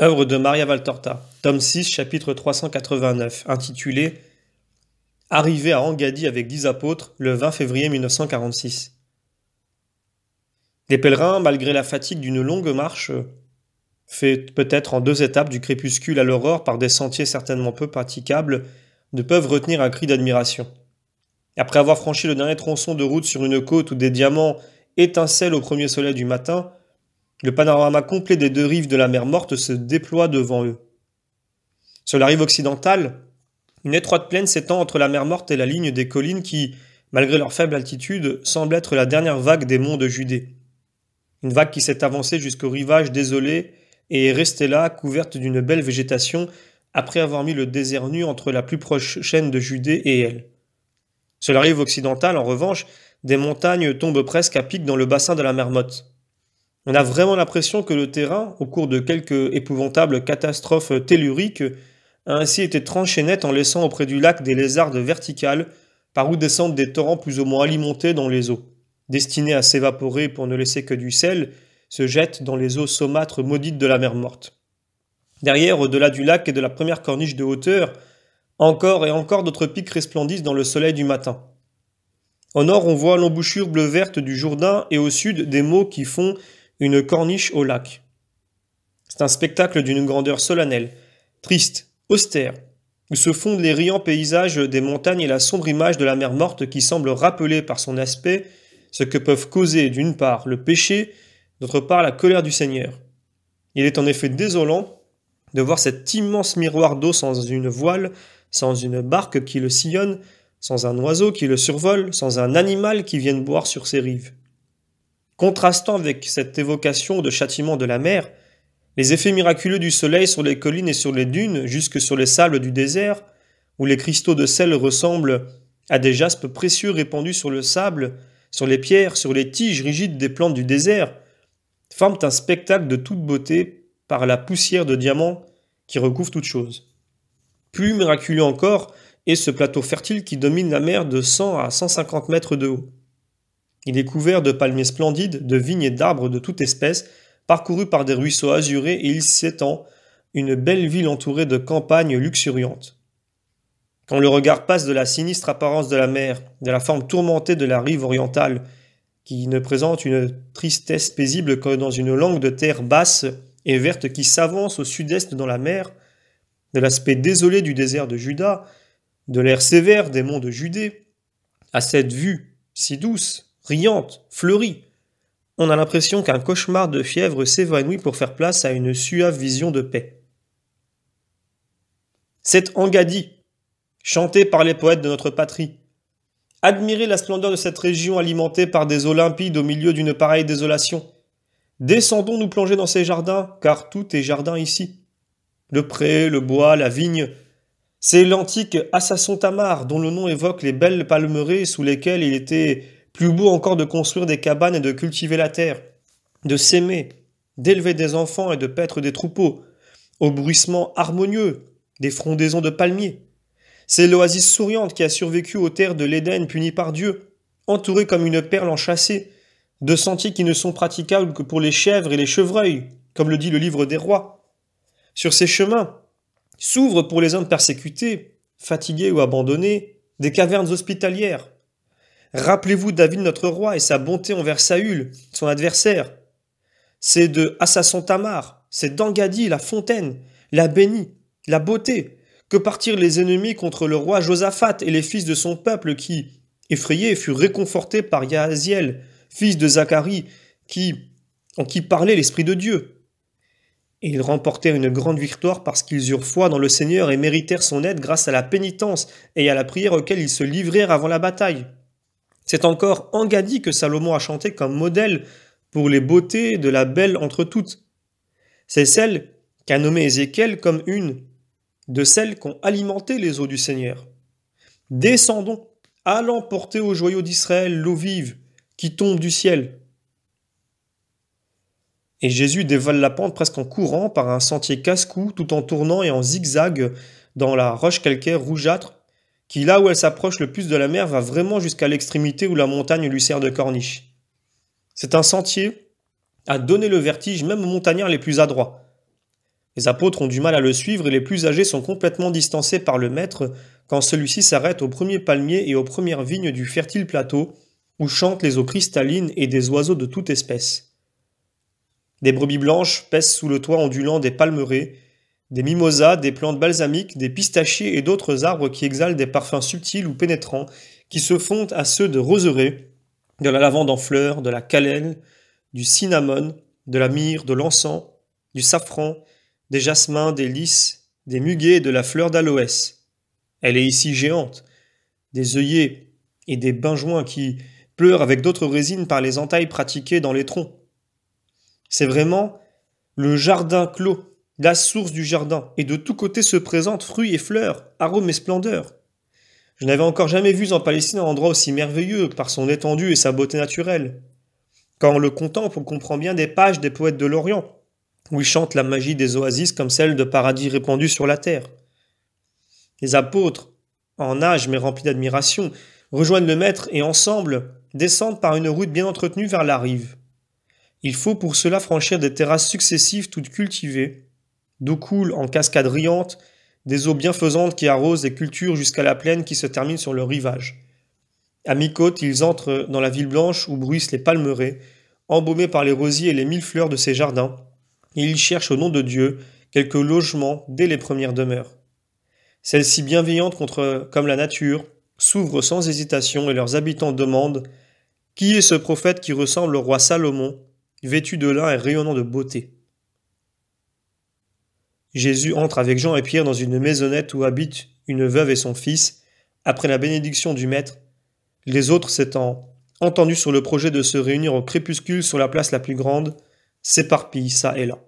Œuvre de Maria Valtorta, tome 6, chapitre 389, intitulé Arrivée à Angadi avec dix apôtres le 20 février 1946. Les pèlerins, malgré la fatigue d'une longue marche, faite peut-être en deux étapes du crépuscule à l'aurore par des sentiers certainement peu praticables, ne peuvent retenir un cri d'admiration. Après avoir franchi le dernier tronçon de route sur une côte où des diamants étincellent au premier soleil du matin, le panorama complet des deux rives de la mer Morte se déploie devant eux. Sur la rive occidentale, une étroite plaine s'étend entre la mer Morte et la ligne des collines qui, malgré leur faible altitude, semble être la dernière vague des monts de Judée. Une vague qui s'est avancée jusqu'au rivage désolé et est restée là, couverte d'une belle végétation, après avoir mis le désert nu entre la plus proche chaîne de Judée et elle. Sur la rive occidentale, en revanche, des montagnes tombent presque à pic dans le bassin de la mer Mermotte. On a vraiment l'impression que le terrain, au cours de quelques épouvantables catastrophes telluriques, a ainsi été tranché net en laissant auprès du lac des lézardes verticales par où descendent des torrents plus ou moins alimentés dans les eaux. Destinés à s'évaporer pour ne laisser que du sel, se jettent dans les eaux saumâtres maudites de la mer morte. Derrière, au-delà du lac et de la première corniche de hauteur, encore et encore d'autres pics resplendissent dans le soleil du matin. Au nord, on voit l'embouchure bleu-verte du Jourdain et au sud, des mots qui font une corniche au lac. C'est un spectacle d'une grandeur solennelle, triste, austère, où se fondent les riants paysages des montagnes et la sombre image de la mer morte qui semble rappeler par son aspect ce que peuvent causer d'une part le péché, d'autre part la colère du Seigneur. Il est en effet désolant de voir cet immense miroir d'eau sans une voile, sans une barque qui le sillonne, sans un oiseau qui le survole, sans un animal qui vienne boire sur ses rives. Contrastant avec cette évocation de châtiment de la mer, les effets miraculeux du soleil sur les collines et sur les dunes, jusque sur les sables du désert, où les cristaux de sel ressemblent à des jaspes précieux répandus sur le sable, sur les pierres, sur les tiges rigides des plantes du désert, forment un spectacle de toute beauté par la poussière de diamants qui recouvre toute chose. Plus miraculeux encore est ce plateau fertile qui domine la mer de 100 à 150 mètres de haut. Il est couvert de palmiers splendides, de vignes et d'arbres de toute espèce, parcouru par des ruisseaux azurés et il s'étend, une belle ville entourée de campagnes luxuriantes. Quand le regard passe de la sinistre apparence de la mer, de la forme tourmentée de la rive orientale, qui ne présente une tristesse paisible que dans une langue de terre basse et verte qui s'avance au sud-est dans la mer, de l'aspect désolé du désert de Juda, de l'air sévère des monts de Judée, à cette vue si douce, riante, fleurie. On a l'impression qu'un cauchemar de fièvre s'évanouit pour faire place à une suave vision de paix. Cette angadi, chantée par les poètes de notre patrie, Admirez la splendeur de cette région alimentée par des eaux limpides au milieu d'une pareille désolation. Descendons nous plonger dans ces jardins, car tout est jardin ici. Le pré, le bois, la vigne. C'est l'antique assassin Tamar, dont le nom évoque les belles palmeraies sous lesquelles il était plus beau encore de construire des cabanes et de cultiver la terre, de s'aimer, d'élever des enfants et de paître des troupeaux, au bruissement harmonieux des frondaisons de palmiers. C'est l'oasis souriante qui a survécu aux terres de l'Éden punies par Dieu, entourée comme une perle enchâssée, de sentiers qui ne sont praticables que pour les chèvres et les chevreuils, comme le dit le livre des rois. Sur ces chemins s'ouvrent pour les hommes persécutés, fatigués ou abandonnés, des cavernes hospitalières, Rappelez-vous David notre roi et sa bonté envers Saül, son adversaire. C'est de assassin Tamar, c'est d'Angadi, la fontaine, la bénie, la beauté, que partirent les ennemis contre le roi Josaphat et les fils de son peuple qui, effrayés, furent réconfortés par Yahaziel, fils de Zacharie, qui, en qui parlait l'Esprit de Dieu. Et ils remportèrent une grande victoire parce qu'ils eurent foi dans le Seigneur et méritèrent son aide grâce à la pénitence et à la prière auxquelles ils se livrèrent avant la bataille. C'est encore Angadi que Salomon a chanté comme modèle pour les beautés de la belle entre toutes. C'est celle qu'a nommée Ézéchiel comme une de celles qu'ont alimenté les eaux du Seigneur. Descendons, allons porter aux joyaux d'Israël l'eau vive qui tombe du ciel. Et Jésus dévale la pente presque en courant par un sentier casse-cou tout en tournant et en zigzag dans la roche calcaire rougeâtre qui là où elle s'approche le plus de la mer va vraiment jusqu'à l'extrémité où la montagne lui sert de corniche. C'est un sentier à donner le vertige même aux montagnards les plus adroits. Les apôtres ont du mal à le suivre et les plus âgés sont complètement distancés par le maître quand celui-ci s'arrête au premier palmier et aux premières vignes du fertile plateau où chantent les eaux cristallines et des oiseaux de toute espèce. Des brebis blanches paissent sous le toit ondulant des palmerais des mimosas, des plantes balsamiques, des pistachiers et d'autres arbres qui exhalent des parfums subtils ou pénétrants, qui se font à ceux de roseraies, de la lavande en fleurs, de la cannelle, du cinnamon, de la myrrhe, de l'encens, du safran, des jasmins, des lys, des muguets et de la fleur d'aloès. Elle est ici géante. Des œillets et des benjoins qui pleurent avec d'autres résines par les entailles pratiquées dans les troncs. C'est vraiment le jardin clos la source du jardin, et de tous côtés se présentent fruits et fleurs, arômes et splendeurs. Je n'avais encore jamais vu en Palestine un endroit aussi merveilleux par son étendue et sa beauté naturelle. Quand on le contemple, on comprend bien des pages des poètes de l'Orient, où ils chantent la magie des oasis comme celle de paradis répandu sur la terre. Les apôtres, en âge mais remplis d'admiration, rejoignent le maître et ensemble descendent par une route bien entretenue vers la rive. Il faut pour cela franchir des terrasses successives toutes cultivées, d'où coulent en cascade riante, des eaux bienfaisantes qui arrosent les cultures jusqu'à la plaine qui se termine sur le rivage. À mi-côte, ils entrent dans la ville blanche où bruissent les palmeraies, embaumées par les rosiers et les mille fleurs de ses jardins, et ils cherchent au nom de Dieu quelques logements dès les premières demeures. Celles-ci bienveillantes comme la nature s'ouvrent sans hésitation et leurs habitants demandent Qui est ce prophète qui ressemble au roi Salomon, vêtu de lin et rayonnant de beauté Jésus entre avec Jean et Pierre dans une maisonnette où habitent une veuve et son fils, après la bénédiction du Maître, les autres s'étant entendus sur le projet de se réunir au crépuscule sur la place la plus grande, s'éparpillent ça et là.